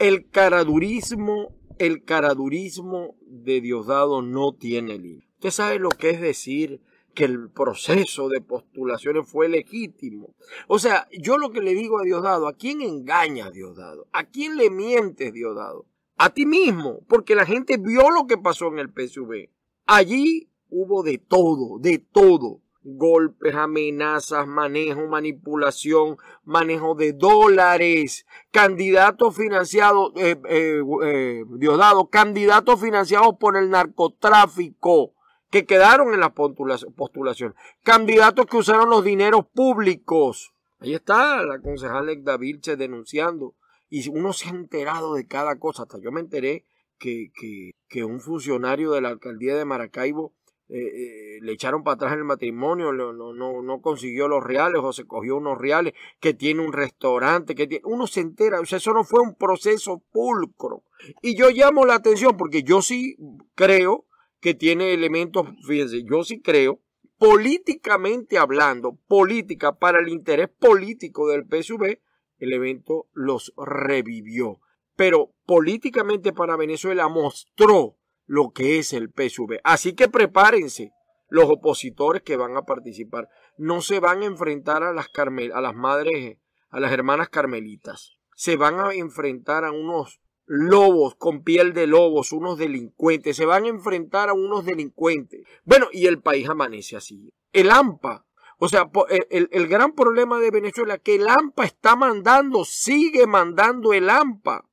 El caradurismo, el caradurismo de Diosdado no tiene límite. Usted sabe lo que es decir que el proceso de postulaciones fue legítimo. O sea, yo lo que le digo a Diosdado, ¿a quién engaña Diosdado? ¿A quién le mientes Diosdado? A ti mismo, porque la gente vio lo que pasó en el PSV. Allí hubo de todo, de todo golpes, amenazas, manejo, manipulación, manejo de dólares, candidatos financiados, eh, eh, eh Diosdado, candidatos financiados por el narcotráfico que quedaron en la postulación. candidatos que usaron los dineros públicos. Ahí está la concejal Egda Vilche denunciando y uno se ha enterado de cada cosa. Hasta yo me enteré que, que un funcionario de la alcaldía de Maracaibo eh, eh, le echaron para atrás el matrimonio, no, no consiguió los reales o se cogió unos reales, que tiene un restaurante, que tiene... uno se entera, o sea, eso no fue un proceso pulcro. Y yo llamo la atención porque yo sí creo que tiene elementos, fíjense, yo sí creo, políticamente hablando, política para el interés político del PSV, el evento los revivió. Pero políticamente para Venezuela mostró lo que es el PSV. Así que prepárense los opositores que van a participar. No se van a enfrentar a las, Carmel, a las madres, a las hermanas carmelitas. Se van a enfrentar a unos lobos con piel de lobos, unos delincuentes. Se van a enfrentar a unos delincuentes. Bueno, y el país amanece así. El AMPA. O sea, el, el gran problema de Venezuela que el AMPA está mandando, sigue mandando el AMPA.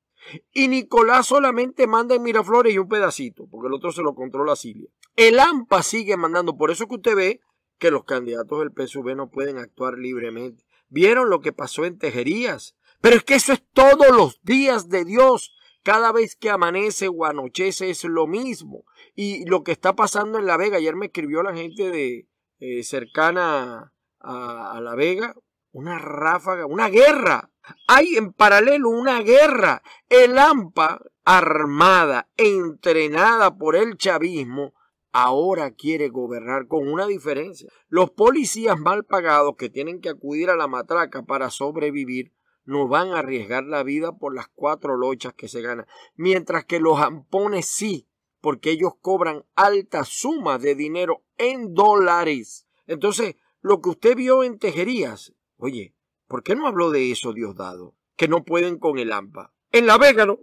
Y Nicolás solamente manda en Miraflores y un pedacito, porque el otro se lo controla Silvia. El AMPA sigue mandando, por eso que usted ve que los candidatos del PSV no pueden actuar libremente. ¿Vieron lo que pasó en Tejerías? Pero es que eso es todos los días de Dios. Cada vez que amanece o anochece es lo mismo. Y lo que está pasando en La Vega, ayer me escribió la gente de eh, cercana a La Vega, una ráfaga, una guerra. Hay en paralelo una guerra. El AMPA, armada, entrenada por el chavismo, ahora quiere gobernar con una diferencia. Los policías mal pagados que tienen que acudir a la matraca para sobrevivir no van a arriesgar la vida por las cuatro lochas que se ganan, mientras que los ampones sí, porque ellos cobran altas sumas de dinero en dólares. Entonces, lo que usted vio en Tejerías Oye, ¿por qué no habló de eso Diosdado? Que no pueden con el AMPA. En La Vega no.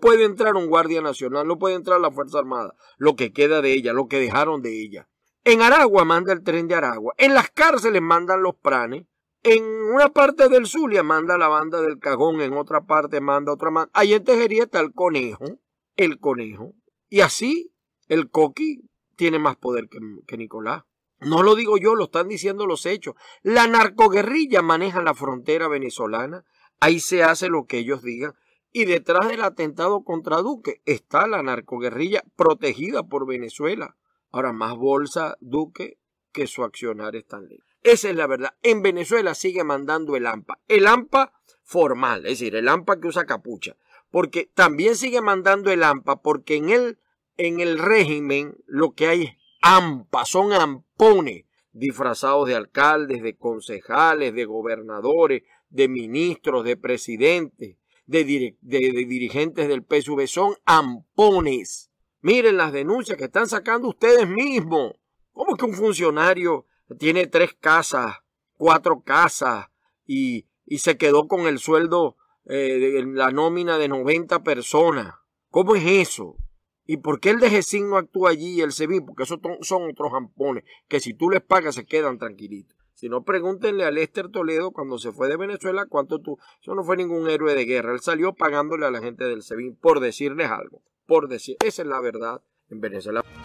puede entrar un Guardia Nacional, no puede entrar la Fuerza Armada, lo que queda de ella, lo que dejaron de ella. En Aragua manda el tren de Aragua, en las cárceles mandan los pranes, en una parte del Zulia manda la banda del cajón, en otra parte manda otra mano. Ahí en Tejería está el conejo, el conejo. Y así el coqui tiene más poder que Nicolás. No lo digo yo, lo están diciendo los hechos. La narcoguerrilla maneja la frontera venezolana, ahí se hace lo que ellos digan. Y detrás del atentado contra Duque está la narcoguerrilla protegida por Venezuela. Ahora, más bolsa Duque que su accionar está en lejos. Esa es la verdad. En Venezuela sigue mandando el AMPA. El AMPA formal, es decir, el AMPA que usa capucha. Porque también sigue mandando el AMPA porque en el, en el régimen lo que hay es ampas, son ampones disfrazados de alcaldes, de concejales, de gobernadores, de ministros, de presidentes, de, dirigentes del PSV, son ampones. Miren las denuncias que están sacando ustedes mismos. ¿Cómo que un funcionario tiene tres casas, cuatro casas y, se quedó con el sueldo, eh, de la nómina de 90 personas? ¿Cómo es eso? ¿Y por qué el Jesús no actúa allí y el sevín, Porque esos son otros jampones que si tú les pagas se quedan tranquilitos. Si no, pregúntenle a Lester Toledo cuando se fue de Venezuela cuánto tú. Eso no fue ningún héroe de guerra. Él salió pagándole a la gente del Sevín por decirles algo. Por decir. Esa es la verdad en Venezuela.